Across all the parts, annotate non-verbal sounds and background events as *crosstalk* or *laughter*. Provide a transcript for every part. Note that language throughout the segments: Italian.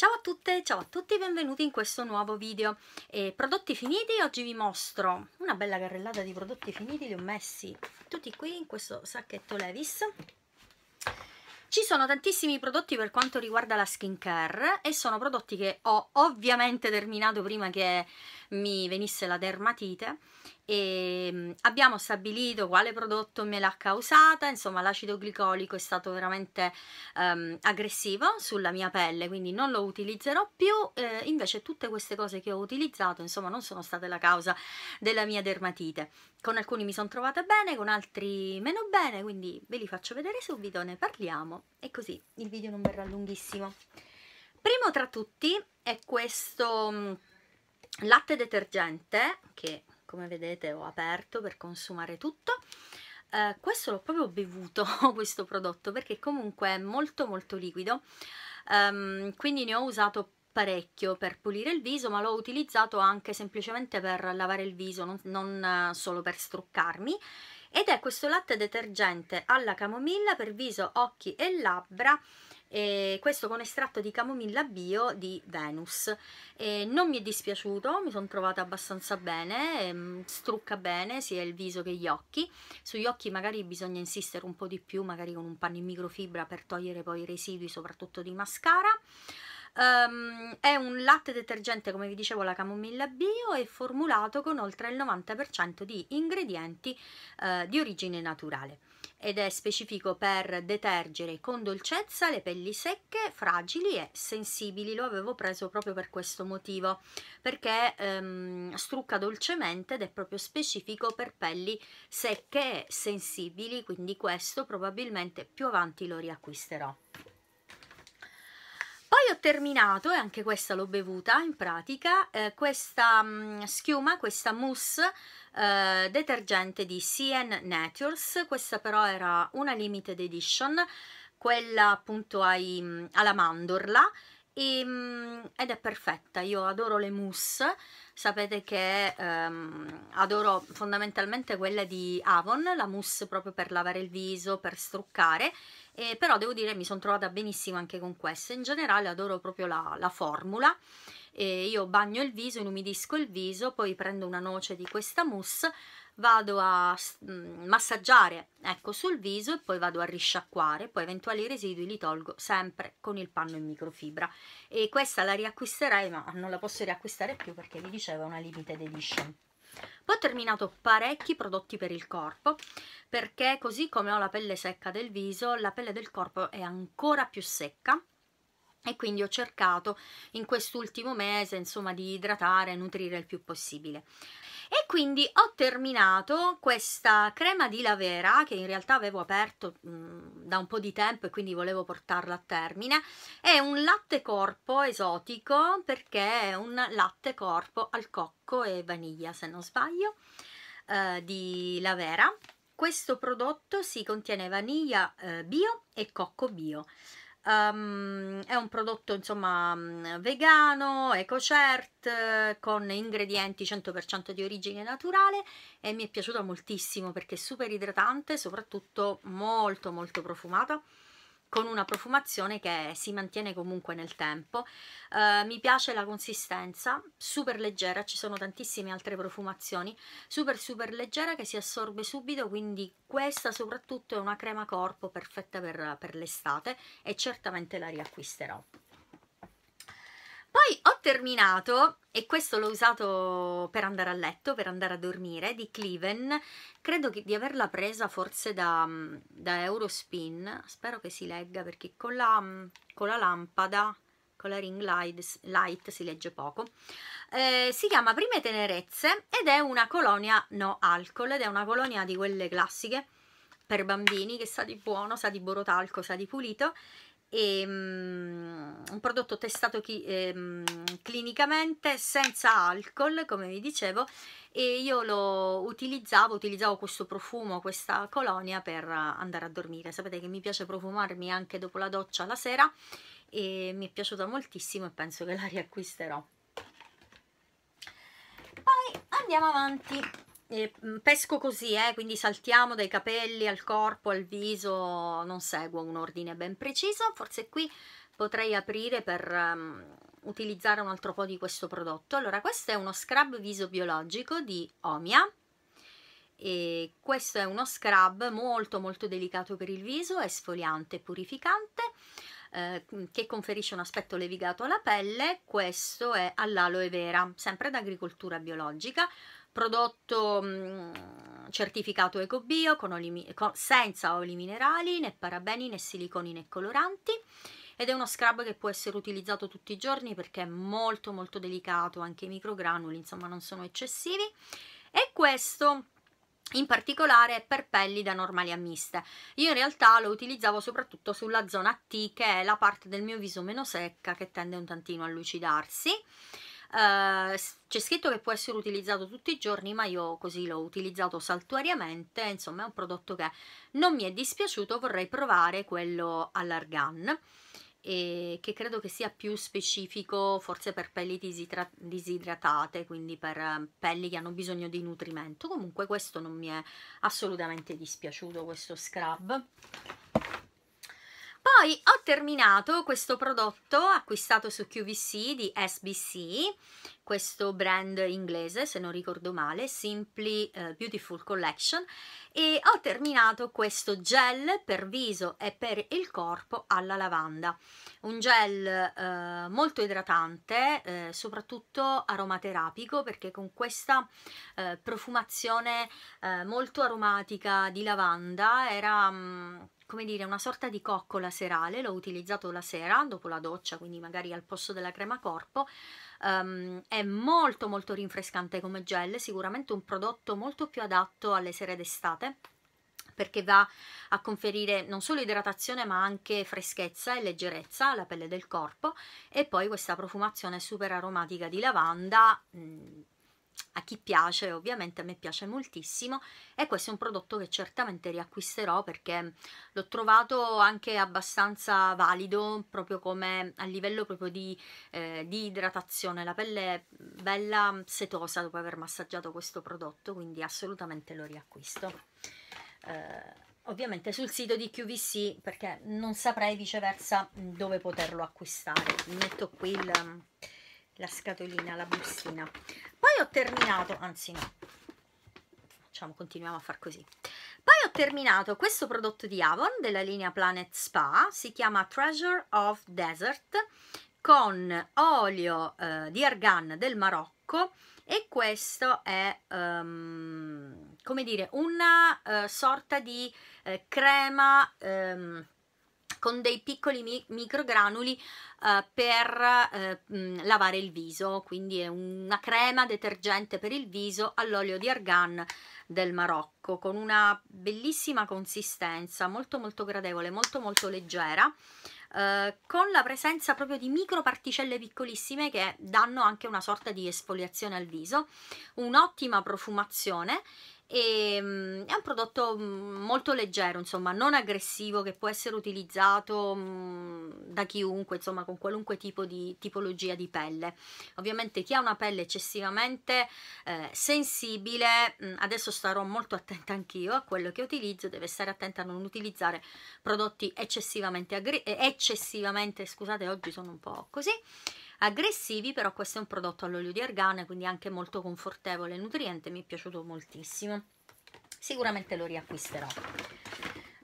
Ciao a tutte, ciao a tutti, benvenuti in questo nuovo video. Eh, prodotti finiti, oggi vi mostro una bella carrellata di prodotti finiti, li ho messi tutti qui in questo sacchetto Levis. Ci sono tantissimi prodotti per quanto riguarda la skincare e sono prodotti che ho ovviamente terminato prima che mi venisse la dermatite e mm, abbiamo stabilito quale prodotto me l'ha causata, insomma l'acido glicolico è stato veramente um, aggressivo sulla mia pelle, quindi non lo utilizzerò più, eh, invece tutte queste cose che ho utilizzato insomma non sono state la causa della mia dermatite. Con alcuni mi sono trovata bene, con altri meno bene, quindi ve li faccio vedere subito, ne parliamo e così il video non verrà lunghissimo. Primo tra tutti è questo mm, latte detergente che come vedete ho aperto per consumare tutto eh, questo l'ho proprio bevuto *laughs* questo prodotto perché comunque è molto molto liquido um, quindi ne ho usato parecchio per pulire il viso ma l'ho utilizzato anche semplicemente per lavare il viso non, non eh, solo per struccarmi ed è questo latte detergente alla camomilla per viso, occhi e labbra e questo con estratto di camomilla bio di Venus e non mi è dispiaciuto mi sono trovata abbastanza bene ehm, strucca bene sia il viso che gli occhi sugli occhi magari bisogna insistere un po' di più magari con un panno in microfibra per togliere poi i residui soprattutto di mascara Um, è un latte detergente, come vi dicevo, la camomilla bio e formulato con oltre il 90% di ingredienti uh, di origine naturale ed è specifico per detergere con dolcezza le pelli secche, fragili e sensibili. Lo avevo preso proprio per questo motivo, perché ehm, strucca dolcemente ed è proprio specifico per pelli secche e sensibili, quindi questo probabilmente più avanti lo riacquisterò ho terminato, e anche questa l'ho bevuta in pratica, eh, questa mh, mm, schiuma, questa mousse eh, detergente di CN Natures, questa però era una limited edition, quella appunto ai, mm, alla mandorla, e, mh, mm, ed è perfetta, io adoro le mousse, sapete che ehm, adoro fondamentalmente quella di Avon, la mousse proprio per lavare il viso, per struccare, eh, però devo dire mi sono trovata benissimo anche con questa, in generale adoro proprio la, la formula, eh, io bagno il viso, inumidisco il viso, poi prendo una noce di questa mousse, vado a mm, massaggiare ecco, sul viso e poi vado a risciacquare, poi eventuali residui li tolgo sempre con il panno in microfibra e questa la riacquisterei ma non la posso riacquistare più perché vi dicevo è una limited edition. Poi ho terminato parecchi prodotti per il corpo perché così come ho la pelle secca del viso la pelle del corpo è ancora più secca e quindi ho cercato in quest'ultimo mese insomma di idratare e nutrire il più possibile e quindi ho terminato questa crema di lavera che in realtà avevo aperto mh, mm, da un po' di tempo e quindi volevo portarla a termine. È un latte corpo esotico perché è un latte corpo al cocco e vaniglia se non sbaglio eh, di lavera questo prodotto si contiene vaniglia eh, bio e cocco bio Um, è un prodotto insomma vegano, EcoCert, con ingredienti 100% di origine naturale e mi è piaciuta moltissimo perché è super idratante, soprattutto molto molto profumata con una profumazione che si mantiene comunque nel tempo uh, mi piace la consistenza super leggera ci sono tantissime altre profumazioni super super leggera che si assorbe subito quindi questa soprattutto è una crema corpo perfetta per, per l'estate e certamente la riacquisterò poi terminato e questo l'ho usato per andare a letto, per andare a dormire, di Cleven, credo di averla presa forse da, mm, da Eurospin, spero che si legga perché con la, mm, con la lampada, con la ring light, light si legge poco, eh, si chiama Prime Tenerezze ed è una colonia no alcol ed è una colonia di quelle classiche per bambini che sa di buono, sa di borotalco, sa di pulito e, um, un prodotto testato chi, um, clinicamente senza alcol come vi dicevo e io lo utilizzavo, utilizzavo questo profumo, questa colonia per andare a dormire sapete che mi piace profumarmi anche dopo la doccia la sera e mi è piaciuta moltissimo e penso che la riacquisterò poi andiamo avanti e mhmm, pesco così, eh, quindi saltiamo dai capelli al corpo, al viso, non seguo un ordine ben preciso, forse qui potrei aprire per um, utilizzare un altro po' di questo prodotto. Allora, questo è uno scrub viso biologico di Omia, e questo è uno scrub molto molto delicato per il viso, esfoliante e purificante, ehm, che conferisce un aspetto levigato alla pelle, questo è all'aloe vera, sempre d'agricoltura biologica, prodotto mhmm, certificato EcoBio con oli, con, senza oli minerali, né parabeni, né siliconi né coloranti ed è uno scrub che può essere utilizzato tutti i giorni perché è molto molto delicato, anche i microgranuli insomma non sono eccessivi e questo in particolare per pelli da normali a miste. Io in realtà lo utilizzavo soprattutto sulla zona T che è la parte del mio viso meno secca che tende un tantino a lucidarsi Ehm, c'è scritto che può essere utilizzato tutti i giorni ma io così l'ho utilizzato saltuariamente insomma è un prodotto che non mi è dispiaciuto vorrei provare quello all'argan e che credo che sia più specifico forse per pelli disidra disidratate, quindi per ehm, pelli che hanno bisogno di nutrimento. Comunque questo non mi è assolutamente dispiaciuto, questo scrub. Poi ho terminato questo prodotto acquistato su QVC di SBC, questo brand inglese se non ricordo male, Simply eh, Beautiful Collection e ho terminato questo gel per viso e per il corpo alla lavanda, un gel eh, molto idratante, eh, soprattutto aromaterapico perché con questa eh, profumazione eh, molto aromatica di lavanda era... Mh, mm, come dire, una sorta di coccola serale, l'ho utilizzato la sera dopo la doccia, quindi magari al posto della crema corpo, um, è molto molto rinfrescante come gel, sicuramente un prodotto molto più adatto alle sere d'estate perché va a conferire non solo idratazione ma anche freschezza e leggerezza alla pelle del corpo e poi questa profumazione super aromatica di lavanda mh, mm, a chi piace, ovviamente a me piace moltissimo e questo è un prodotto che certamente riacquisterò perché l'ho trovato anche abbastanza valido proprio come a livello proprio di, eh, di idratazione, la pelle è bella setosa dopo aver massaggiato questo prodotto quindi assolutamente lo riacquisto. Eh, ovviamente sul sito di QVC perché non saprei viceversa dove poterlo acquistare, metto qui il la scatolina, la bustina. Poi ho terminato, anzi no, facciamo, continuiamo a far così. Poi ho terminato questo prodotto di Avon della linea Planet Spa, si chiama Treasure of Desert, con olio eh, di argan del Marocco e questo è, um, come dire, una uh, sorta di uh, crema... Um, con dei piccoli mi microgranuli eh, per eh, mh, mm, lavare il viso, quindi è una crema detergente per il viso all'olio di argan del Marocco con una bellissima consistenza, molto molto gradevole, molto molto leggera. Eh, con la presenza proprio di microparticelle piccolissime che danno anche una sorta di esfoliazione al viso, un'ottima profumazione e ehm, è un prodotto mm, molto leggero, insomma, non aggressivo che può essere utilizzato mm, da chiunque, insomma, con qualunque tipo di tipologia di pelle. Ovviamente chi ha una pelle eccessivamente eh, sensibile, mm, adesso starò molto attenta anch'io a quello che utilizzo, deve stare attenta a non utilizzare prodotti eccessivamente eccessivamente, scusate, oggi sono un po' così aggressivi, però questo è un prodotto all'olio di argana, quindi anche molto confortevole e nutriente, mi è piaciuto moltissimo. Sicuramente lo riacquisterò.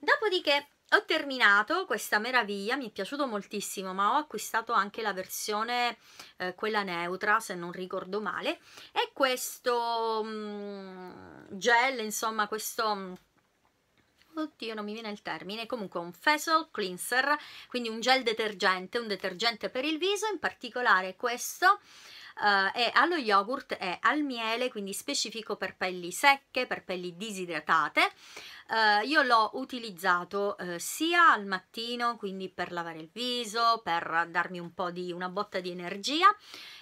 Dopodiché ho terminato questa meraviglia, mi è piaciuto moltissimo, ma ho acquistato anche la versione, eh, quella neutra, se non ricordo male, e questo mh, mm, gel, insomma, questo mm, oddio non mi viene il termine, comunque un facial cleanser, quindi un gel detergente, un detergente per il viso, in particolare questo Uh, è allo yogurt e al miele, quindi specifico per pelli secche, per pelli disidratate eh, io l'ho utilizzato eh, sia al mattino quindi per lavare il viso per darmi un po' di una botta di energia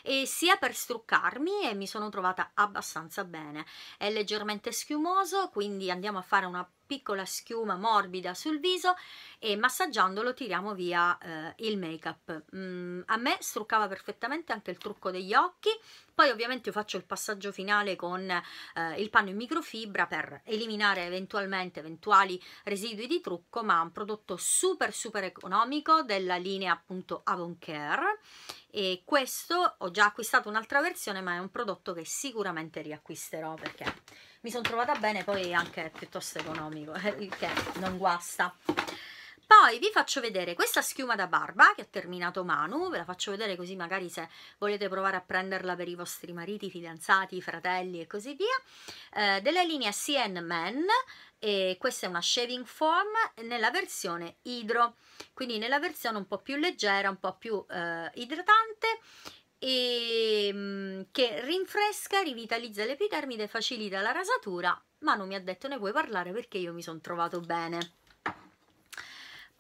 e sia per struccarmi e mi sono trovata abbastanza bene è leggermente schiumoso quindi andiamo a fare una piccola schiuma morbida sul viso e massaggiandolo tiriamo via eh, il make up mm, a me struccava perfettamente anche il trucco degli occhi poi ovviamente io faccio il passaggio finale con eh, il panno in microfibra per eliminare eventualmente eventuali residui di trucco, ma è un prodotto super super economico della linea appunto Avoncare e questo ho già acquistato un'altra versione ma è un prodotto che sicuramente riacquisterò perché mi sono trovata bene poi è anche piuttosto economico eh, il che non guasta poi vi faccio vedere questa schiuma da barba che ho terminato Manu, ve la faccio vedere così magari se volete provare a prenderla per i vostri mariti, fidanzati, fratelli e così via, eh, della linea CN Men e questa è una shaving form nella versione idro, quindi nella versione un po' più leggera, un po' più eh, idratante e mm, che rinfresca, rivitalizza l'epidermide, facilita la rasatura, ma non mi ha detto ne vuoi parlare perché io mi sono trovato bene.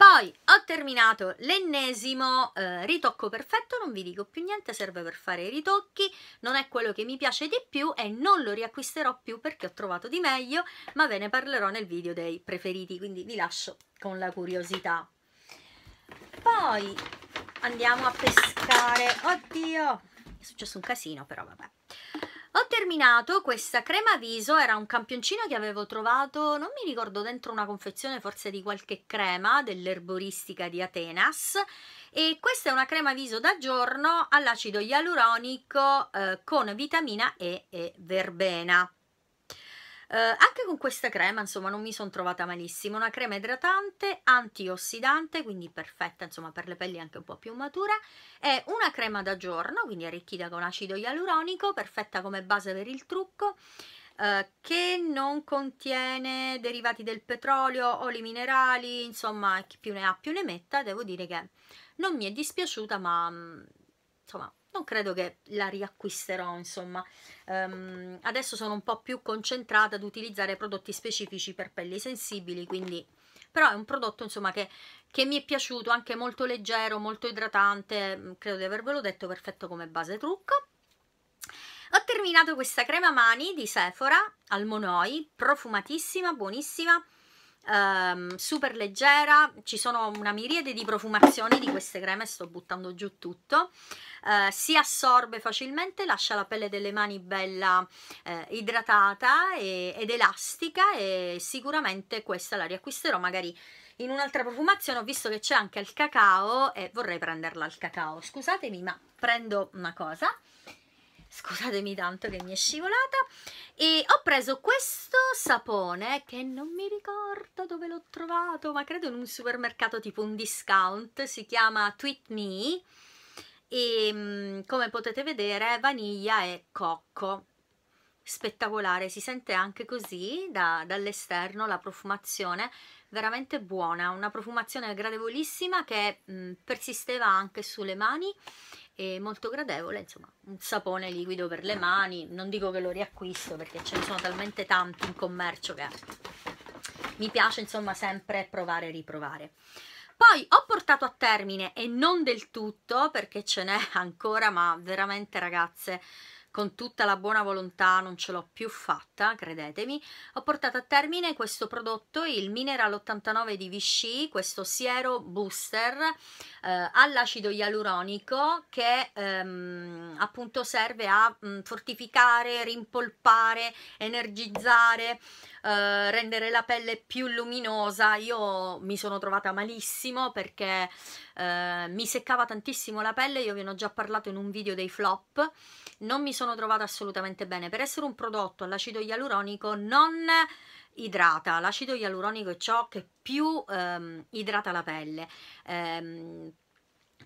Poi ho terminato l'ennesimo eh, ritocco perfetto, non vi dico più niente, serve per fare i ritocchi, non è quello che mi piace di più e non lo riacquisterò più perché ho trovato di meglio, ma ve ne parlerò nel video dei preferiti, quindi vi lascio con la curiosità. Poi andiamo a pescare, oddio, è successo un casino però vabbè. Ho terminato questa crema viso, era un campioncino che avevo trovato, non mi ricordo, dentro una confezione forse di qualche crema dell'erboristica di Atenas e questa è una crema viso da giorno all'acido ialuronico eh, con vitamina E e verbena eh, anche con questa crema insomma non mi sono trovata malissimo una crema idratante antiossidante quindi perfetta insomma per le pelli anche un po' più mature È una crema da giorno quindi arricchita con acido ialuronico perfetta come base per il trucco eh, che non contiene derivati del petrolio, oli minerali, insomma chi più ne ha più ne metta, devo dire che non mi è dispiaciuta ma mm, insomma non credo che la riacquisterò insomma um, adesso sono un po' più concentrata ad utilizzare prodotti specifici per pelli sensibili quindi però è un prodotto insomma che, che, mi è piaciuto anche molto leggero molto idratante mm, credo di avervelo detto perfetto come base trucco ho terminato questa crema mani di Sephora al Monoi profumatissima buonissima um, super leggera, ci sono una miriade di profumazioni di queste creme, sto buttando giù tutto, uh, si assorbe facilmente, lascia la pelle delle mani bella eh, idratata e, ed elastica e sicuramente questa la riacquisterò magari in un'altra profumazione ho visto che c'è anche il cacao e vorrei prenderla al cacao scusatemi ma prendo una cosa scusatemi tanto che mi è scivolata e ho preso questo sapone che non mi ricordo dove l'ho trovato ma credo in un supermercato tipo un discount si chiama Tweet Me e mm, come potete vedere vaniglia e cocco spettacolare, si sente anche così da, dall'esterno la profumazione veramente buona, una profumazione gradevolissima che mh, mm, persisteva anche sulle mani e molto gradevole, insomma un sapone liquido per le mani, non dico che lo riacquisto perché ce ne sono talmente tanti in commercio che mi piace insomma sempre provare e riprovare. Poi ho portato a termine, e non del tutto perché ce n'è ancora, ma veramente ragazze con tutta la buona volontà non ce l'ho più fatta, credetemi, ho portato a termine questo prodotto, il Mineral 89 di Vichy, questo siero booster eh, all'acido ialuronico che ehm, appunto serve a mh, mm, fortificare, rimpolpare, energizzare, eh, rendere la pelle più luminosa. Io mi sono trovata malissimo perché eh, mi seccava tantissimo la pelle, io ve ne ho già parlato in un video dei flop, non mi sono trovata assolutamente bene. Per essere un prodotto all'acido ialuronico non idrata, l'acido ialuronico è ciò che più ehm, idrata la pelle. Ehm,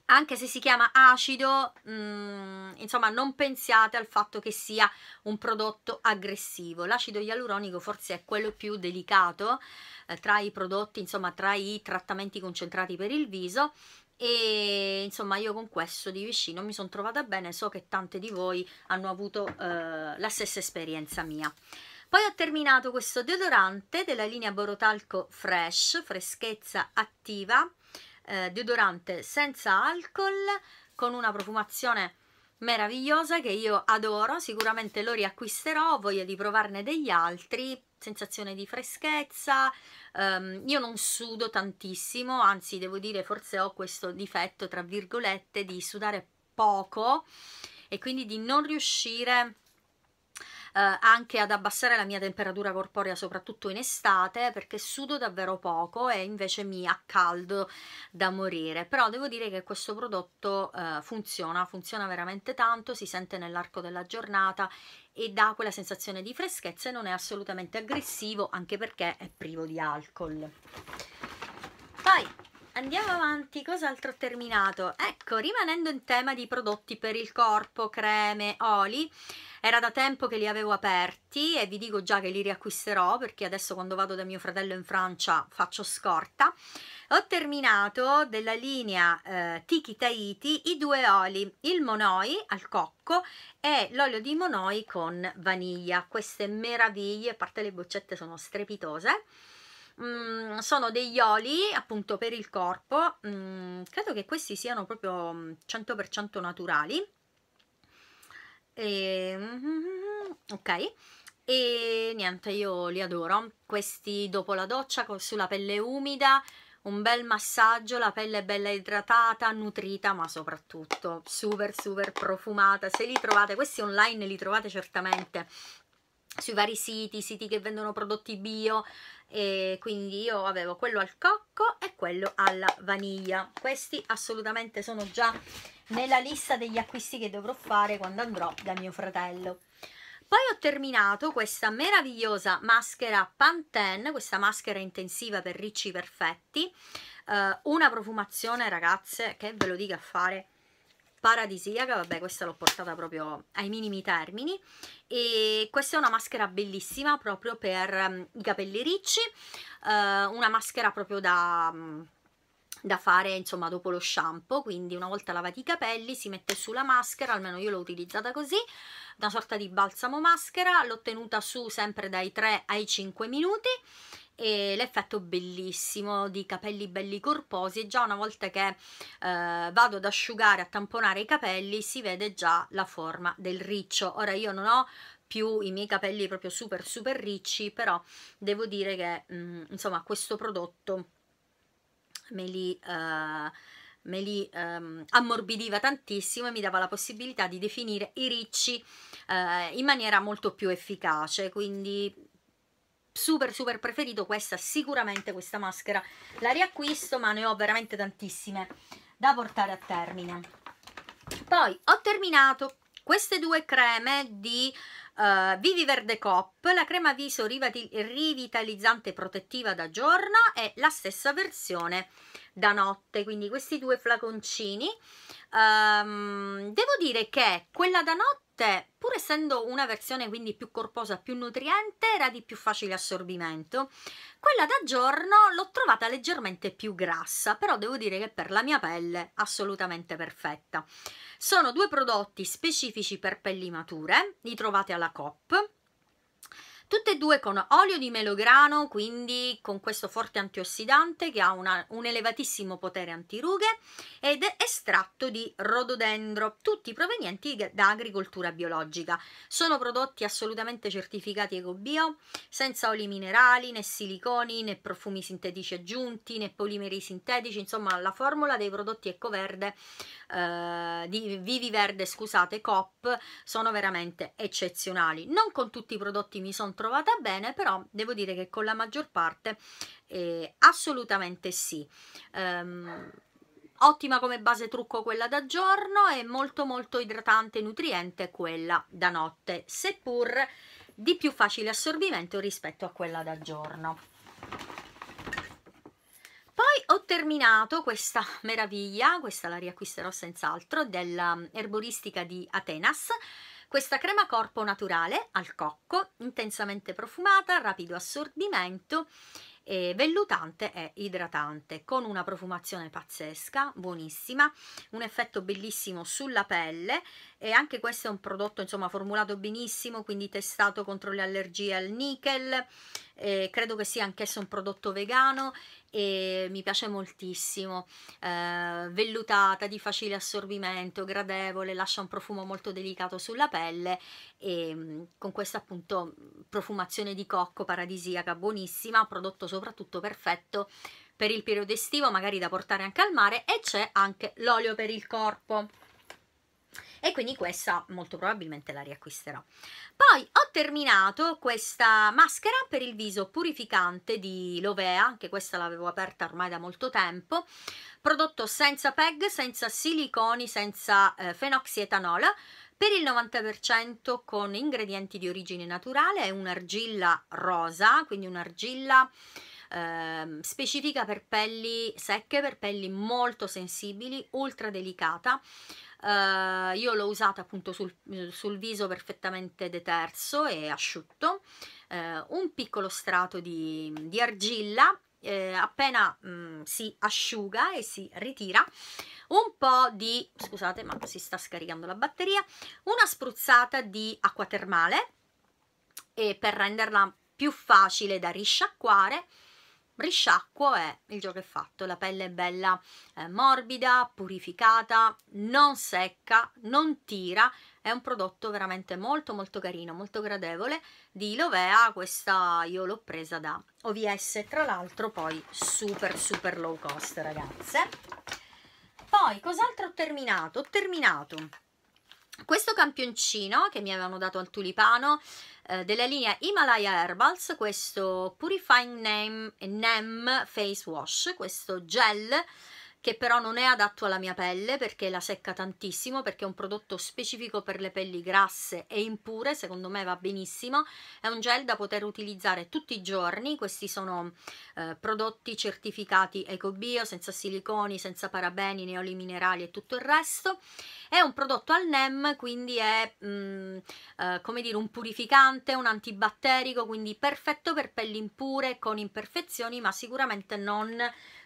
anche se si chiama acido, mh, mm, insomma, non pensiate al fatto che sia un prodotto aggressivo. L'acido ialuronico forse è quello più delicato eh, tra i prodotti, insomma, tra i trattamenti concentrati per il viso e insomma io con questo di vicino mi sono trovata bene, so che tante di voi hanno avuto eh, la stessa esperienza mia. Poi ho terminato questo deodorante della linea Borotalco Fresh, freschezza attiva, eh, deodorante senza alcol con una profumazione meravigliosa che io adoro, sicuramente lo riacquisterò, ho voglia di provarne degli altri, sensazione di freschezza, um, io non sudo tantissimo, anzi devo dire forse ho questo difetto tra virgolette di sudare poco e quindi di non riuscire eh, anche ad abbassare la mia temperatura corporea soprattutto in estate perché sudo davvero poco e invece mi accaldo da morire però devo dire che questo prodotto eh, funziona funziona veramente tanto si sente nell'arco della giornata e dà quella sensazione di freschezza e non è assolutamente aggressivo anche perché è privo di alcol poi andiamo avanti cos'altro ho terminato ecco rimanendo in tema di prodotti per il corpo creme oli era da tempo che li avevo aperti e vi dico già che li riacquisterò perché adesso quando vado da mio fratello in Francia faccio scorta. Ho terminato della linea eh, Tiki Tahiti i due oli, il Monoi al cocco e l'olio di Monoi con vaniglia. Queste meraviglie, a parte le boccette sono strepitose. Mm, sono degli oli appunto per il corpo mm, credo che questi siano proprio 100% mm, naturali e, ehm, *laughs* ok e niente io li adoro questi dopo la doccia sulla pelle umida un bel massaggio, la pelle è bella idratata, nutrita, ma soprattutto super super profumata. Se li trovate, questi online li trovate certamente sui vari siti, siti che vendono prodotti bio e quindi io avevo quello al cocco e quello alla vaniglia. Questi assolutamente sono già nella lista degli acquisti che dovrò fare quando andrò da mio fratello. Poi ho terminato questa meravigliosa maschera Pantene, questa maschera intensiva per ricci perfetti, eh, una profumazione ragazze che ve lo dico a fare paradisiaca, vabbè questa l'ho portata proprio ai minimi termini e questa è una maschera bellissima proprio per um, i capelli ricci, eh, una maschera proprio da... Um, da fare insomma dopo lo shampoo quindi una volta lavati i capelli si mette sulla maschera almeno io l'ho utilizzata così una sorta di balsamo maschera l'ho tenuta su sempre dai 3 ai 5 minuti e l'effetto bellissimo di capelli belli corposi e già una volta che eh, vado ad asciugare a tamponare i capelli si vede già la forma del riccio ora io non ho più i miei capelli proprio super super ricci però devo dire che mh, mm, insomma questo prodotto me li, uh, me li um, ammorbidiva tantissimo e mi dava la possibilità di definire i ricci uh, in maniera molto più efficace, quindi super super preferito questa, sicuramente questa maschera la riacquisto ma ne ho veramente tantissime da portare a termine. Poi ho terminato queste due creme di uh, Vivi Verde Cop, la crema viso rivitalizzante protettiva da giorno e la stessa versione da notte, quindi questi due flaconcini. Um, ehm, devo dire che quella da notte Forte, pur essendo una versione quindi più corposa, più nutriente, era di più facile assorbimento. Quella da giorno l'ho trovata leggermente più grassa, però devo dire che per la mia pelle assolutamente perfetta. Sono due prodotti specifici per pelli mature, li trovate alla COP tutte e due con olio di melograno, quindi con questo forte antiossidante che ha una, un elevatissimo potere antirughe ed estratto di rododendro, tutti provenienti da agricoltura biologica. Sono prodotti assolutamente certificati ecobio, senza oli minerali, né siliconi, né profumi sintetici aggiunti, né polimeri sintetici, insomma la formula dei prodotti ecoverde eh, di Vivi Verde, scusate, COP sono veramente eccezionali. Non con tutti i prodotti mi sono trovata bene, però devo dire che con la maggior parte eh, assolutamente sì. Um, ottima come base trucco quella da giorno e molto molto idratante e nutriente quella da notte, seppur di più facile assorbimento rispetto a quella da giorno. Poi ho terminato questa meraviglia, questa la riacquisterò senz'altro, dell'erboristica di Atenas, questa crema corpo naturale al cocco, intensamente profumata, rapido assorbimento, eh, vellutante e idratante, con una profumazione pazzesca, buonissima, un effetto bellissimo sulla pelle e anche questo è un prodotto insomma formulato benissimo quindi testato contro le allergie al nickel eh, credo che sia anch'esso un prodotto vegano e mi piace moltissimo eh, vellutata di facile assorbimento gradevole lascia un profumo molto delicato sulla pelle e mm, con questa appunto profumazione di cocco paradisiaca buonissima prodotto soprattutto perfetto per il periodo estivo magari da portare anche al mare e c'è anche l'olio per il corpo e quindi questa molto probabilmente la riacquisterò. Poi ho terminato questa maschera per il viso purificante di Lovea, anche questa l'avevo aperta ormai da molto tempo, prodotto senza PEG, senza siliconi, senza eh, fenoxietanolo, per il 90% con ingredienti di origine naturale, è un'argilla rosa, quindi un'argilla ehm, specifica per pelli secche, per pelli molto sensibili, ultra delicata, uh, io l'ho usata appunto sul, sul, viso perfettamente deterso e asciutto, uh, un piccolo strato di, di argilla eh, appena mh, mm, si asciuga e si ritira un po' di, scusate ma si sta scaricando la batteria, una spruzzata di acqua termale e per renderla più facile da risciacquare risciacquo è il gioco è fatto, la pelle è bella eh, morbida, purificata, non secca, non tira, è un prodotto veramente molto molto carino, molto gradevole di Lovea, questa io l'ho presa da OVS, tra l'altro poi super super low cost ragazze. Poi cos'altro ho terminato? Ho terminato questo campioncino che mi avevano dato al tulipano eh, della linea Himalaya Herbals, questo Purifying Name, Name Face Wash, questo gel che però non è adatto alla mia pelle perché la secca tantissimo, perché è un prodotto specifico per le pelli grasse e impure, secondo me va benissimo, è un gel da poter utilizzare tutti i giorni, questi sono eh, prodotti certificati EcoBio, senza siliconi, senza parabeni, neoli minerali e tutto il resto, è un prodotto al NEM, quindi è mh, mm, eh, come dire un purificante, un antibatterico, quindi perfetto per pelli impure, con imperfezioni, ma sicuramente non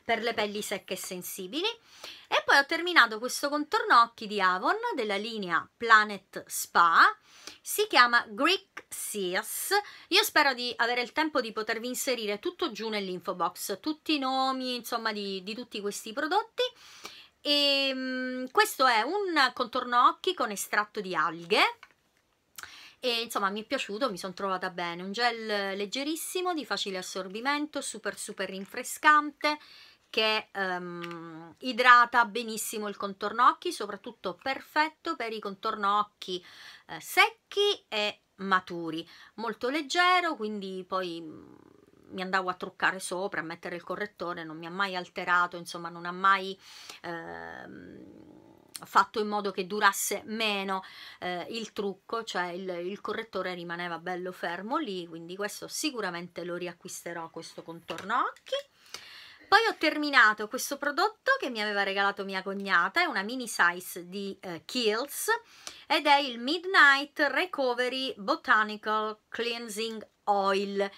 per le pelli secche e sensibili. E poi ho terminato questo contorno occhi di Avon della linea Planet Spa, si chiama Greek Sears. Io spero di avere il tempo di potervi inserire tutto giù nell'info box, tutti i nomi, insomma, di, di tutti questi prodotti. E, ehm, mh, questo è un contorno occhi con estratto di alghe e insomma mi è piaciuto, mi sono trovata bene, un gel leggerissimo, di facile assorbimento, super super rinfrescante, che um, idrata benissimo il contorno occhi, soprattutto perfetto per i contorno occhi eh, secchi e maturi, molto leggero, quindi poi mm, mi andavo a truccare sopra, a mettere il correttore, non mi ha mai alterato, insomma non ha mai eh, fatto in modo che durasse meno eh, il trucco, cioè il, il, correttore rimaneva bello fermo lì, quindi questo sicuramente lo riacquisterò, questo contorno occhi. Poi ho terminato questo prodotto che mi aveva regalato mia cognata, è una mini size di eh, Kiehl's ed è il Midnight Recovery Botanical Cleansing Oil.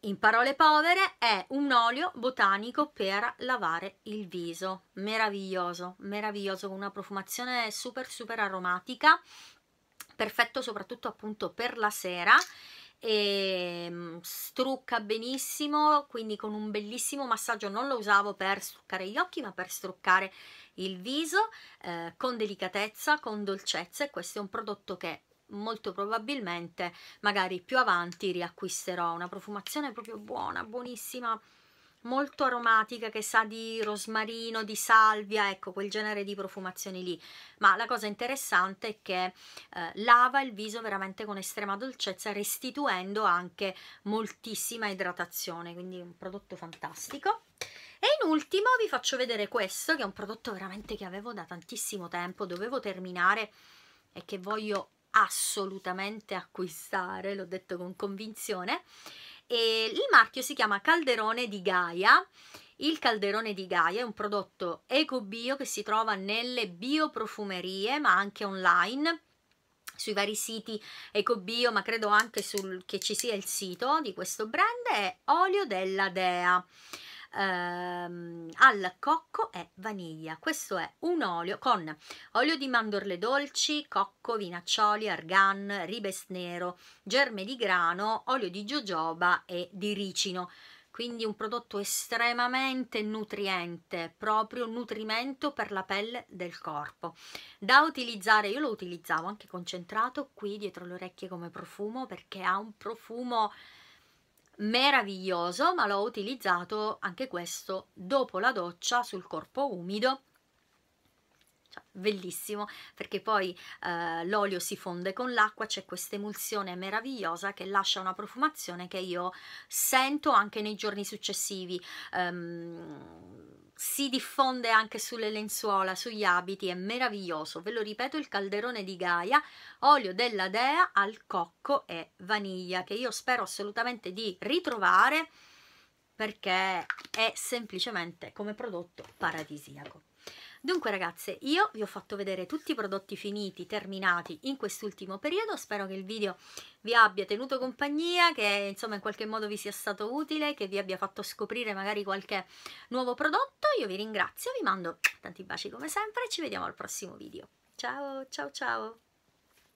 In parole povere è un olio botanico per lavare il viso, meraviglioso, meraviglioso, con una profumazione super super aromatica, perfetto soprattutto appunto per la sera e ehm, strucca benissimo, quindi con un bellissimo massaggio, non lo usavo per struccare gli occhi ma per struccare il viso eh, con delicatezza, con dolcezza e questo è un prodotto che molto probabilmente magari più avanti riacquisterò, una profumazione proprio buona, buonissima, molto aromatica che sa di rosmarino, di salvia, ecco quel genere di profumazioni lì, ma la cosa interessante è che eh, lava il viso veramente con estrema dolcezza restituendo anche moltissima idratazione, quindi un prodotto fantastico. E in ultimo vi faccio vedere questo che è un prodotto veramente che avevo da tantissimo tempo, dovevo terminare e che voglio assolutamente acquistare, l'ho detto con convinzione e il marchio si chiama Calderone di Gaia il calderone di Gaia è un prodotto eco-bio che si trova nelle bioprofumerie ma anche online sui vari siti eco-bio, ma credo anche sul, che ci sia il sito di questo brand, è olio della Dea ehm, al cocco e vaniglia. Questo è un olio con olio di mandorle dolci, cocco, vinaccioli, argan, ribes nero, germe di grano, olio di jojoba e di ricino quindi un prodotto estremamente nutriente, proprio nutrimento per la pelle del corpo. Da utilizzare, io lo utilizzavo anche concentrato qui dietro le orecchie come profumo perché ha un profumo meraviglioso ma l'ho utilizzato anche questo dopo la doccia sul corpo umido bellissimo perché poi eh, l'olio si fonde con l'acqua, c'è questa emulsione meravigliosa che lascia una profumazione che io sento anche nei giorni successivi. Um, si diffonde anche sulle lenzuola, sugli abiti, è meraviglioso. Ve lo ripeto, il calderone di Gaia, olio della Dea al cocco e vaniglia, che io spero assolutamente di ritrovare perché è semplicemente come prodotto paradisiaco. Dunque ragazze, io vi ho fatto vedere tutti i prodotti finiti, terminati in quest'ultimo periodo, spero che il video vi abbia tenuto compagnia, che insomma in qualche modo vi sia stato utile, che vi abbia fatto scoprire magari qualche nuovo prodotto, io vi ringrazio, vi mando tanti baci come sempre e ci vediamo al prossimo video. Ciao, ciao, ciao!